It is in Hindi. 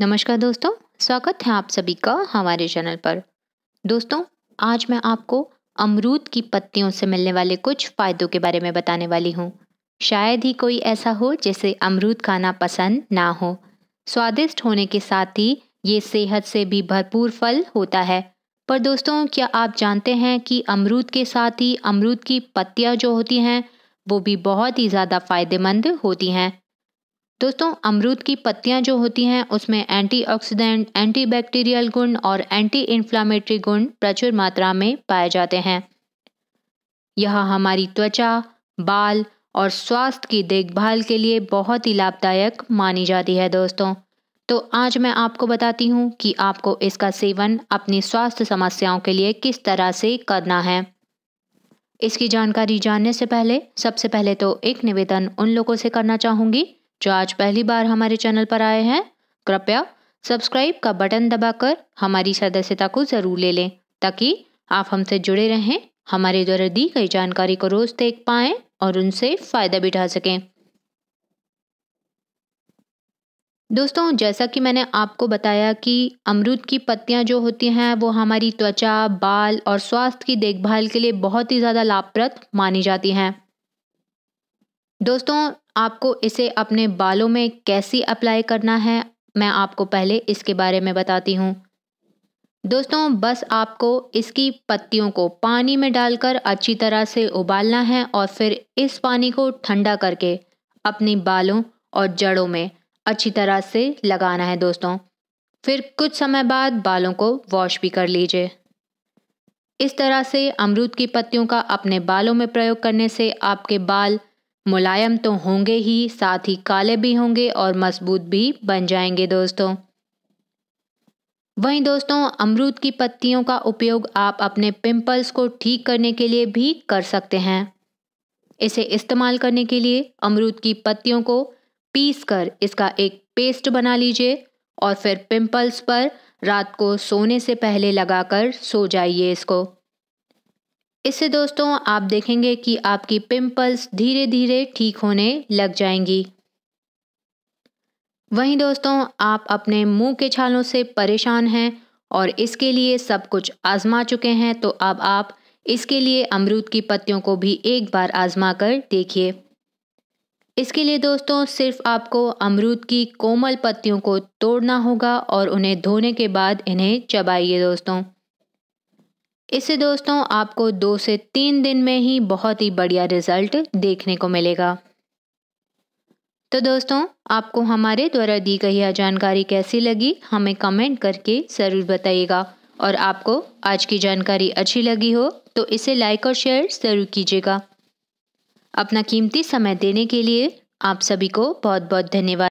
नमस्कार दोस्तों स्वागत है आप सभी का हमारे चैनल पर दोस्तों आज मैं आपको अमरूद की पत्तियों से मिलने वाले कुछ फ़ायदों के बारे में बताने वाली हूँ शायद ही कोई ऐसा हो जैसे अमरूद खाना पसंद ना हो स्वादिष्ट होने के साथ ही ये सेहत से भी भरपूर फल होता है पर दोस्तों क्या आप जानते हैं कि अमरूद के साथ ही अमरूद की पत्तियाँ जो होती हैं वो भी बहुत ही ज़्यादा फ़ायदेमंद होती हैं दोस्तों अमरूद की पत्तियां जो होती हैं उसमें एंटीऑक्सीडेंट, एंटीबैक्टीरियल गुण और एंटी इन्फ्लामेटरी गुण प्रचुर मात्रा में पाए जाते हैं यह हमारी त्वचा बाल और स्वास्थ्य की देखभाल के लिए बहुत ही लाभदायक मानी जाती है दोस्तों तो आज मैं आपको बताती हूँ कि आपको इसका सेवन अपनी स्वास्थ्य समस्याओं के लिए किस तरह से करना है इसकी जानकारी जानने से पहले सबसे पहले तो एक निवेदन उन लोगों से करना चाहूँगी जो आज पहली बार हमारे चैनल पर आए हैं कृपया सब्सक्राइब का बटन दबाकर हमारी सदस्यता को ज़रूर ले लें ताकि आप हमसे जुड़े रहें हमारे द्वारा दी गई जानकारी को रोज़ देख पाए और उनसे फ़ायदा भी उठा सकें दोस्तों जैसा कि मैंने आपको बताया कि अमरूद की पत्तियां जो होती हैं वो हमारी त्वचा बाल और स्वास्थ्य की देखभाल के लिए बहुत ही ज़्यादा लाभप्रद मानी जाती हैं दोस्तों आपको इसे अपने बालों में कैसी अप्लाई करना है मैं आपको पहले इसके बारे में बताती हूँ दोस्तों बस आपको इसकी पत्तियों को पानी में डालकर अच्छी तरह से उबालना है और फिर इस पानी को ठंडा करके अपने बालों और जड़ों में अच्छी तरह से लगाना है दोस्तों फिर कुछ समय बाद बालों को वॉश भी कर लीजिए इस तरह से अमरूद की पत्तियों का अपने बालों में प्रयोग करने से आपके बाल मुलायम तो होंगे ही साथ ही काले भी होंगे और मजबूत भी बन जाएंगे दोस्तों वहीं दोस्तों अमरूद की पत्तियों का उपयोग आप अपने पिंपल्स को ठीक करने के लिए भी कर सकते हैं इसे इस्तेमाल करने के लिए अमरूद की पत्तियों को पीस कर इसका एक पेस्ट बना लीजिए और फिर पिंपल्स पर रात को सोने से पहले लगाकर सो जाइए इसको इससे दोस्तों आप देखेंगे कि आपकी पिंपल्स धीरे धीरे ठीक होने लग जाएंगी वहीं दोस्तों आप अपने मुंह के छालों से परेशान हैं और इसके लिए सब कुछ आजमा चुके हैं तो अब आप इसके लिए अमरूद की पत्तियों को भी एक बार आजमा कर देखिए इसके लिए दोस्तों सिर्फ आपको अमरूद की कोमल पत्तियों को तोड़ना होगा और उन्हें धोने के बाद इन्हें चबाइए दोस्तों इससे दोस्तों आपको दो से तीन दिन में ही बहुत ही बढ़िया रिजल्ट देखने को मिलेगा तो दोस्तों आपको हमारे द्वारा दी गई यह जानकारी कैसी लगी हमें कमेंट करके ज़रूर बताइएगा और आपको आज की जानकारी अच्छी लगी हो तो इसे लाइक और शेयर ज़रूर कीजिएगा अपना कीमती समय देने के लिए आप सभी को बहुत बहुत धन्यवाद